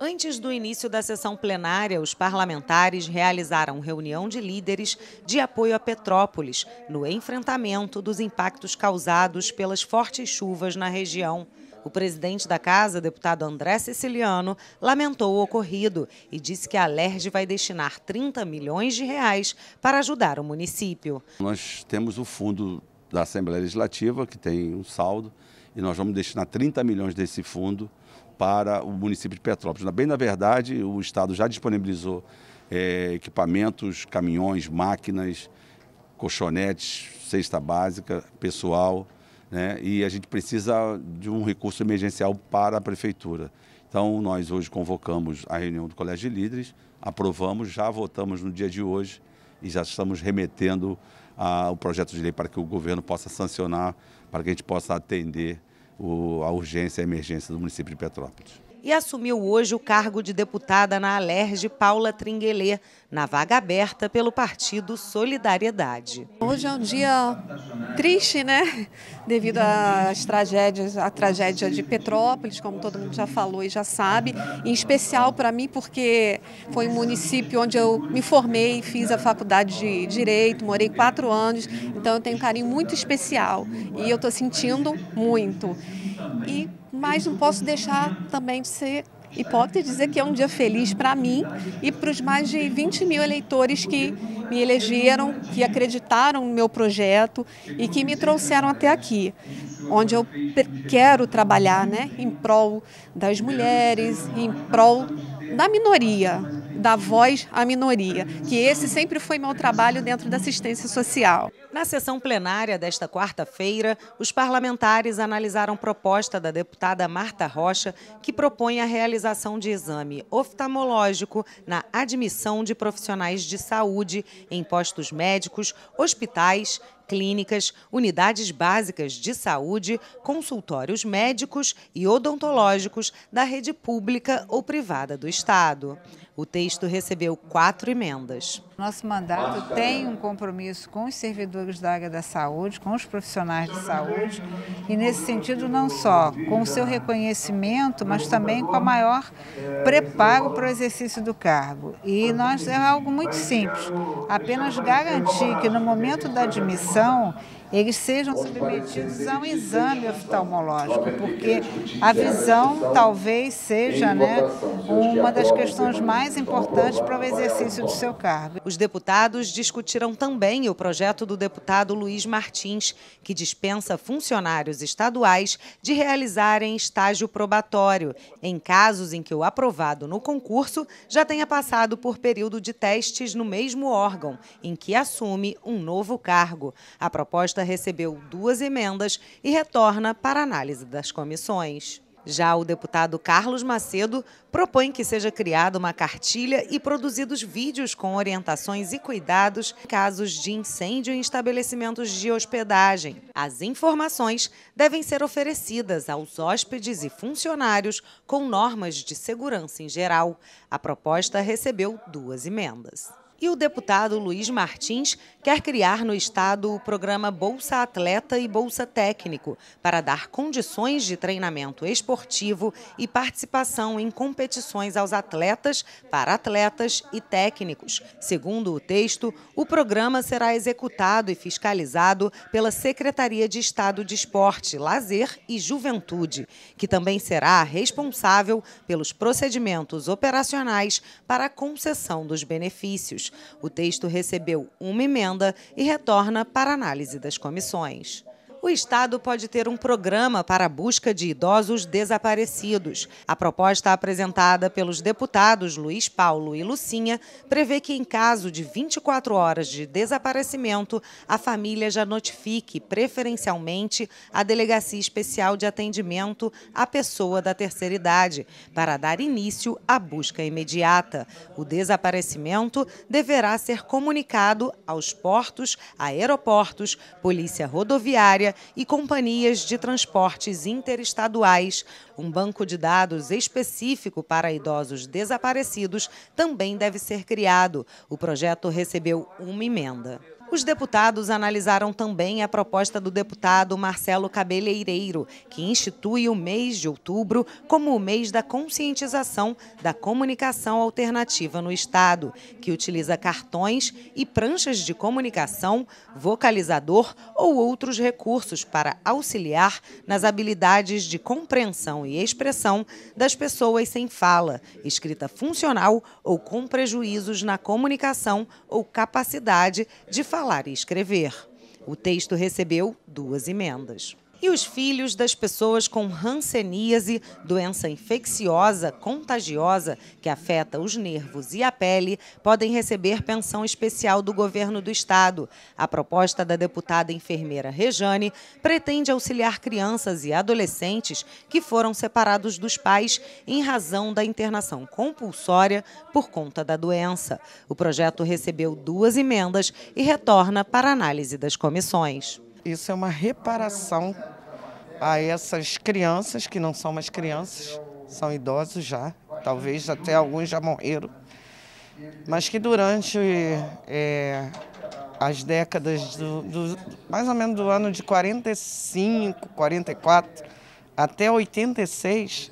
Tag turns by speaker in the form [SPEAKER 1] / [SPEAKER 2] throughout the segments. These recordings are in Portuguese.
[SPEAKER 1] Antes do início da sessão plenária, os parlamentares realizaram reunião de líderes de apoio a Petrópolis no enfrentamento dos impactos causados pelas fortes chuvas na região. O presidente da casa, deputado André Siciliano, lamentou o ocorrido e disse que a LERJ vai destinar 30 milhões de reais para ajudar o município.
[SPEAKER 2] Nós temos o fundo da Assembleia Legislativa, que tem um saldo, e nós vamos destinar 30 milhões desse fundo para o município de Petrópolis. Bem, na verdade, o Estado já disponibilizou é, equipamentos, caminhões, máquinas, colchonetes, cesta básica, pessoal, né? e a gente precisa de um recurso emergencial para a prefeitura. Então, nós hoje convocamos a reunião do Colégio de Líderes, aprovamos, já votamos no dia de hoje e já estamos remetendo a, ah, o projeto de lei para que o governo possa sancionar, para que a gente possa atender o, a urgência e a emergência do município de Petrópolis
[SPEAKER 1] e assumiu hoje o cargo de deputada na Alerj Paula Tringuelê, na vaga aberta pelo partido Solidariedade.
[SPEAKER 2] Hoje é um dia triste, né? Devido às tragédias, à tragédia de Petrópolis, como todo mundo já falou e já sabe, em especial para mim porque foi um município onde eu me formei, fiz a faculdade de Direito, morei quatro anos, então eu tenho um carinho muito especial e eu estou sentindo muito. E mas não posso deixar também de ser hipócrita dizer que é um dia feliz para mim e para os mais de 20 mil eleitores que me elegeram, que acreditaram no meu projeto e que me trouxeram até aqui, onde eu quero trabalhar né, em prol das mulheres, em prol da minoria, dar voz à minoria, que esse sempre foi meu trabalho
[SPEAKER 1] dentro da assistência social. Na sessão plenária desta quarta-feira, os parlamentares analisaram proposta da deputada Marta Rocha, que propõe a realização de exame oftalmológico na admissão de profissionais de saúde em postos médicos, hospitais clínicas, unidades básicas de saúde, consultórios médicos e odontológicos da rede pública ou privada do Estado. O texto recebeu quatro emendas. Nosso mandato tem um compromisso com os servidores da área da saúde, com os profissionais de saúde, e nesse sentido, não só com o seu reconhecimento, mas também com a maior preparo para o exercício do cargo. E nós é algo muito simples, apenas garantir que no momento da admissão, então eles sejam submetidos a um exame oftalmológico, porque a visão talvez seja né, uma das questões mais importantes para o exercício do seu cargo. Os deputados discutiram também o projeto do deputado Luiz Martins, que dispensa funcionários estaduais de realizarem estágio probatório em casos em que o aprovado no concurso já tenha passado por período de testes no mesmo órgão em que assume um novo cargo. A proposta recebeu duas emendas e retorna para análise das comissões. Já o deputado Carlos Macedo propõe que seja criada uma cartilha e produzidos vídeos com orientações e cuidados em casos de incêndio em estabelecimentos de hospedagem. As informações devem ser oferecidas aos hóspedes e funcionários com normas de segurança em geral. A proposta recebeu duas emendas. E o deputado Luiz Martins quer criar no estado o programa Bolsa Atleta e Bolsa Técnico para dar condições de treinamento esportivo e participação em competições aos atletas, para atletas e técnicos. Segundo o texto, o programa será executado e fiscalizado pela Secretaria de Estado de Esporte, Lazer e Juventude, que também será responsável pelos procedimentos operacionais para a concessão dos benefícios. O texto recebeu uma emenda e retorna para análise das comissões o Estado pode ter um programa para a busca de idosos desaparecidos. A proposta apresentada pelos deputados Luiz Paulo e Lucinha prevê que, em caso de 24 horas de desaparecimento, a família já notifique, preferencialmente, a Delegacia Especial de Atendimento à Pessoa da Terceira Idade, para dar início à busca imediata. O desaparecimento deverá ser comunicado aos portos, aeroportos, polícia rodoviária e companhias de transportes interestaduais. Um banco de dados específico para idosos desaparecidos também deve ser criado. O projeto recebeu uma emenda. Os deputados analisaram também a proposta do deputado Marcelo Cabeleireiro, que institui o mês de outubro como o mês da conscientização da comunicação alternativa no Estado, que utiliza cartões e pranchas de comunicação, vocalizador ou outros recursos para auxiliar nas habilidades de compreensão e expressão das pessoas sem fala, escrita funcional ou com prejuízos na comunicação ou capacidade de falar e escrever. O texto recebeu duas emendas e os filhos das pessoas com hanseníase, doença infecciosa contagiosa que afeta os nervos e a pele, podem receber pensão especial do governo do estado. A proposta da deputada enfermeira Rejane pretende auxiliar crianças e adolescentes que foram separados dos pais em razão da internação compulsória por conta da doença. O projeto recebeu duas emendas e retorna para análise das comissões. Isso é uma reparação a essas crianças, que não são mais crianças, são idosos já, talvez até alguns já morreram, mas que durante é, as décadas, do, do, mais ou menos do ano de 45, 44 até 86,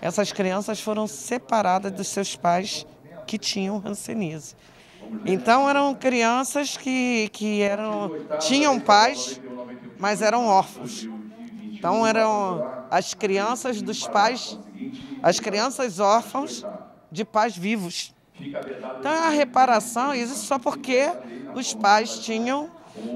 [SPEAKER 1] essas crianças foram separadas dos seus pais que tinham rancenise. Então eram crianças que, que eram, tinham pais, mas eram órfãos. Então eram as crianças dos pais, as crianças órfãos de pais vivos.
[SPEAKER 2] Então
[SPEAKER 1] é a reparação, isso só porque os pais tinham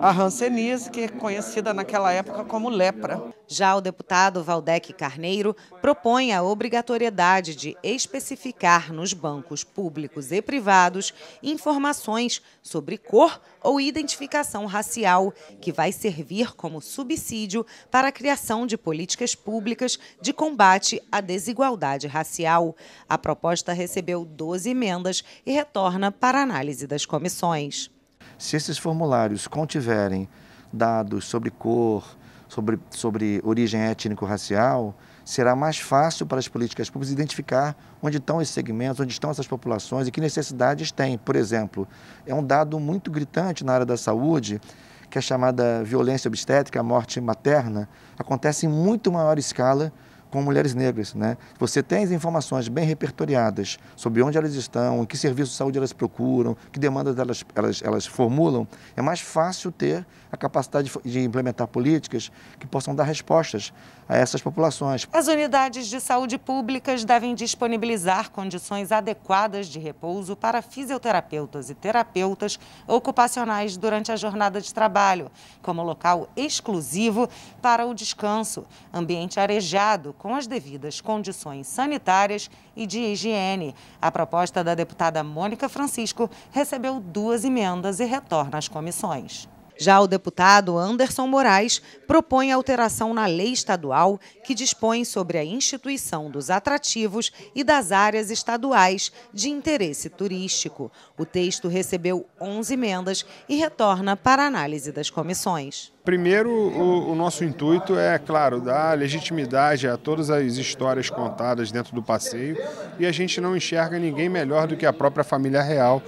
[SPEAKER 1] a hanseníase, que é conhecida naquela época como lepra. Já o deputado Valdec Carneiro propõe a obrigatoriedade de especificar nos bancos públicos e privados informações sobre cor ou identificação racial, que vai servir como subsídio para a criação de políticas públicas de combate à desigualdade racial. A proposta recebeu 12 emendas e retorna para análise das comissões.
[SPEAKER 2] Se esses formulários contiverem dados sobre cor, sobre, sobre origem étnico-racial, será mais fácil para as políticas públicas identificar onde estão esses segmentos, onde estão essas populações e que necessidades têm. Por exemplo, é um dado muito gritante na área da saúde, que a é chamada violência obstétrica, a morte materna, acontece em muito maior escala com mulheres negras. Né? Você tem as informações bem repertoriadas sobre onde elas estão, que serviço de saúde elas procuram, que demandas elas, elas, elas formulam, é mais fácil ter a capacidade de, de implementar políticas que possam dar respostas a essas populações.
[SPEAKER 1] As unidades de saúde públicas devem disponibilizar condições adequadas de repouso para fisioterapeutas e terapeutas ocupacionais durante a jornada de trabalho, como local exclusivo para o descanso, ambiente arejado, com as devidas condições sanitárias e de higiene. A proposta da deputada Mônica Francisco recebeu duas emendas e retorna às comissões. Já o deputado Anderson Moraes propõe alteração na lei estadual que dispõe sobre a instituição dos atrativos e das áreas estaduais de interesse turístico. O texto recebeu 11 emendas e retorna para análise das comissões.
[SPEAKER 3] Primeiro, o, o nosso intuito é, claro, dar legitimidade a todas as histórias contadas dentro do passeio e a gente não enxerga ninguém melhor do que a própria família real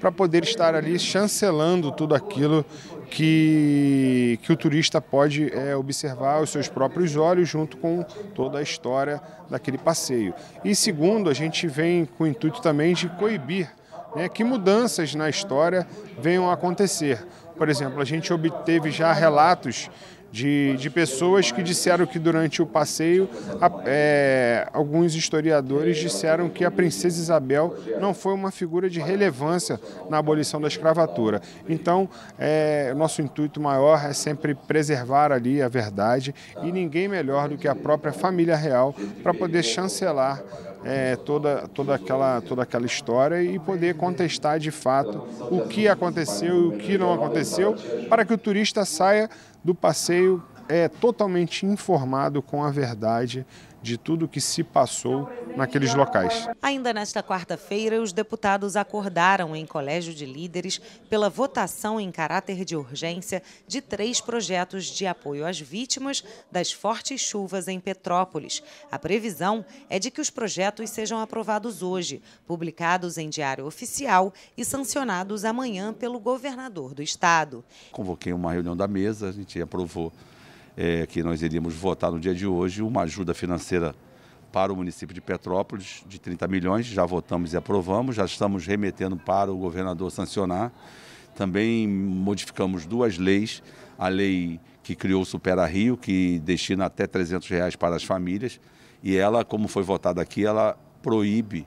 [SPEAKER 3] para poder estar ali chancelando tudo aquilo que, que o turista pode é, observar os seus próprios olhos, junto com toda a história daquele passeio. E segundo, a gente vem com o intuito também de coibir né, que mudanças na história venham a acontecer. Por exemplo, a gente obteve já relatos de, de pessoas que disseram que durante o passeio, a, é, alguns historiadores disseram que a princesa Isabel não foi uma figura de relevância na abolição da escravatura. Então, é, nosso intuito maior é sempre preservar ali a verdade e ninguém melhor do que a própria família real para poder chancelar é, toda, toda, aquela, toda aquela história e poder contestar de fato o que aconteceu e o que não aconteceu para que o turista saia do passeio é totalmente informado com a verdade de tudo que se passou naqueles locais.
[SPEAKER 1] Ainda nesta quarta-feira, os deputados acordaram em colégio de líderes pela votação em caráter de urgência de três projetos de apoio às vítimas das fortes chuvas em Petrópolis. A previsão é de que os projetos sejam aprovados hoje, publicados em diário oficial e sancionados amanhã pelo governador do estado.
[SPEAKER 2] Convoquei uma reunião da mesa, a gente aprovou é, que nós iríamos votar no dia de hoje uma ajuda financeira para o município de Petrópolis de 30 milhões, já votamos e aprovamos, já estamos remetendo para o governador sancionar. Também modificamos duas leis, a lei que criou o Supera Rio, que destina até 300 reais para as famílias, e ela, como foi votada aqui, ela proíbe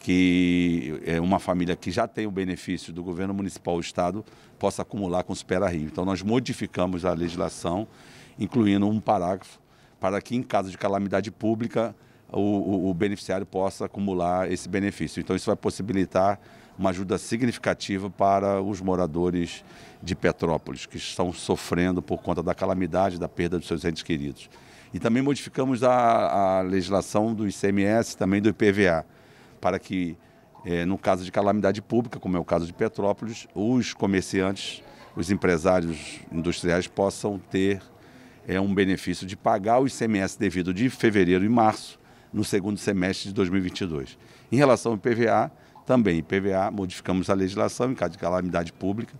[SPEAKER 2] que é, uma família que já tem o benefício do governo municipal ou estado possa acumular com o Supera Rio. Então nós modificamos a legislação incluindo um parágrafo para que, em caso de calamidade pública, o, o, o, beneficiário possa acumular esse benefício. Então, isso vai possibilitar uma ajuda significativa para os moradores de Petrópolis, que estão sofrendo por conta da calamidade, da perda dos seus entes queridos. E também modificamos a, a legislação do ICMS, também do IPVA, para que, é, no caso de calamidade pública, como é o caso de Petrópolis, os comerciantes, os empresários industriais possam ter é um benefício de pagar o ICMS devido de fevereiro e março no segundo semestre de 2022. Em relação ao IPVA, também IPVA, modificamos a legislação em caso de calamidade pública.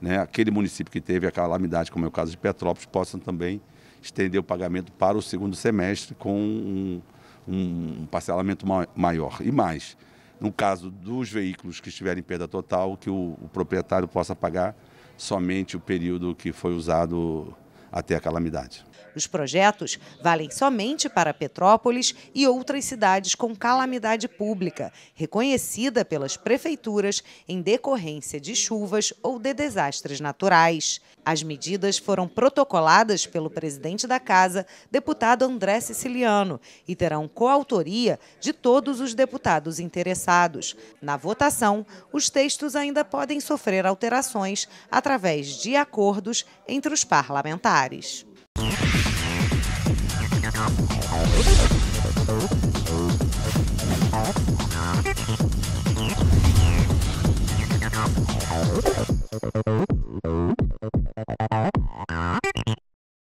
[SPEAKER 2] Né, aquele município que teve a calamidade, como é o caso de Petrópolis, possam também estender o pagamento para o segundo semestre com um, um parcelamento maior. E mais, no caso dos veículos que estiverem em perda total, que o, o proprietário possa pagar somente o período que foi usado até a calamidade.
[SPEAKER 1] Os projetos valem somente para Petrópolis e outras cidades com calamidade pública, reconhecida pelas prefeituras em decorrência de chuvas ou de desastres naturais. As medidas foram protocoladas pelo presidente da Casa, deputado André Siciliano, e terão coautoria de todos os deputados interessados. Na votação, os textos ainda podem sofrer alterações através de acordos entre os parlamentares. populares.